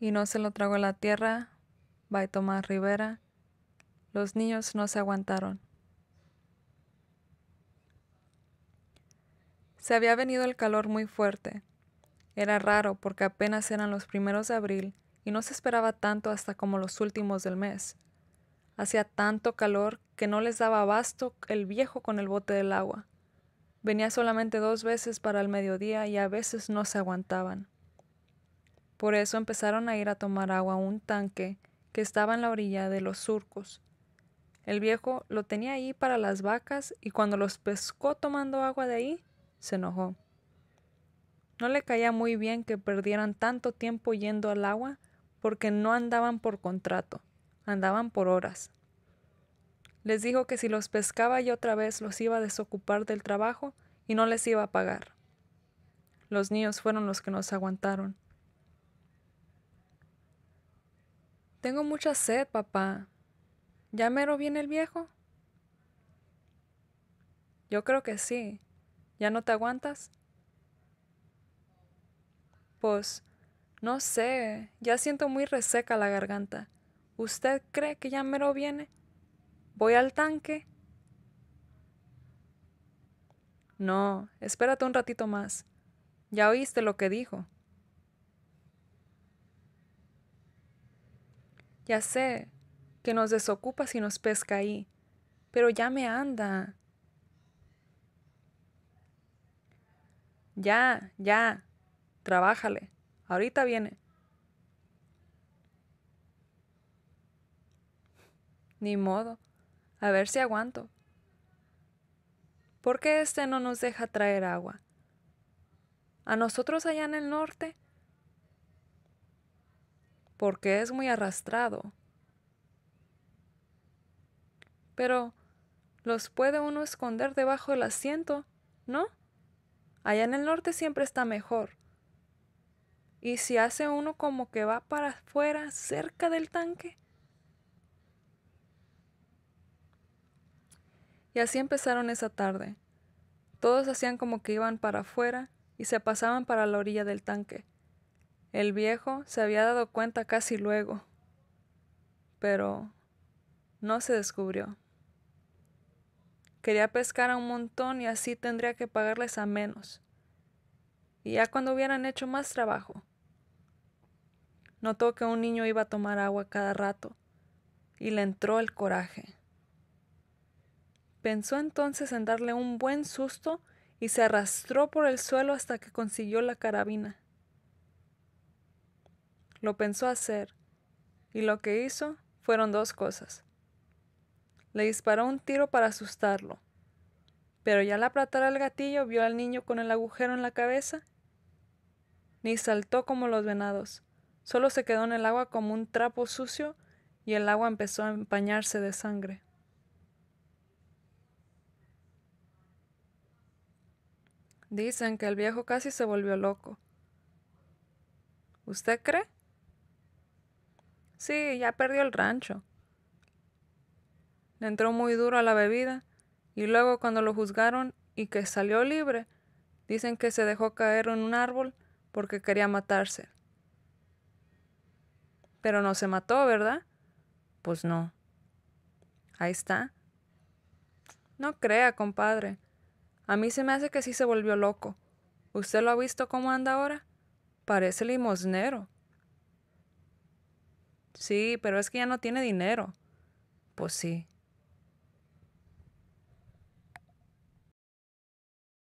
y no se lo tragó la tierra, a Tomás Rivera, los niños no se aguantaron. Se había venido el calor muy fuerte. Era raro porque apenas eran los primeros de abril y no se esperaba tanto hasta como los últimos del mes. Hacía tanto calor que no les daba abasto el viejo con el bote del agua. Venía solamente dos veces para el mediodía y a veces no se aguantaban. Por eso empezaron a ir a tomar agua a un tanque que estaba en la orilla de los surcos. El viejo lo tenía ahí para las vacas y cuando los pescó tomando agua de ahí, se enojó. No le caía muy bien que perdieran tanto tiempo yendo al agua porque no andaban por contrato, andaban por horas. Les dijo que si los pescaba y otra vez los iba a desocupar del trabajo y no les iba a pagar. Los niños fueron los que nos aguantaron. Tengo mucha sed, papá. ¿Ya mero viene el viejo? Yo creo que sí. ¿Ya no te aguantas? Pues, no sé, ya siento muy reseca la garganta. ¿Usted cree que ya mero viene? ¿Voy al tanque? No, espérate un ratito más. Ya oíste lo que dijo. Ya sé que nos desocupa si nos pesca ahí, pero ya me anda. Ya, ya, trabájale, ahorita viene. Ni modo, a ver si aguanto. ¿Por qué este no nos deja traer agua? A nosotros allá en el norte porque es muy arrastrado. Pero los puede uno esconder debajo del asiento, ¿no? Allá en el norte siempre está mejor. Y si hace uno como que va para afuera, cerca del tanque. Y así empezaron esa tarde. Todos hacían como que iban para afuera y se pasaban para la orilla del tanque. El viejo se había dado cuenta casi luego, pero no se descubrió. Quería pescar a un montón y así tendría que pagarles a menos. Y ya cuando hubieran hecho más trabajo. Notó que un niño iba a tomar agua cada rato y le entró el coraje. Pensó entonces en darle un buen susto y se arrastró por el suelo hasta que consiguió la carabina. Lo pensó hacer, y lo que hizo fueron dos cosas. Le disparó un tiro para asustarlo, pero ya al apretar el gatillo vio al niño con el agujero en la cabeza, ni saltó como los venados, solo se quedó en el agua como un trapo sucio y el agua empezó a empañarse de sangre. Dicen que el viejo casi se volvió loco. ¿Usted cree? Sí, ya perdió el rancho. Le entró muy duro a la bebida y luego cuando lo juzgaron y que salió libre, dicen que se dejó caer en un árbol porque quería matarse. Pero no se mató, ¿verdad? Pues no. Ahí está. No crea, compadre. A mí se me hace que sí se volvió loco. ¿Usted lo ha visto cómo anda ahora? Parece limosnero. Sí, pero es que ya no tiene dinero. Pues sí.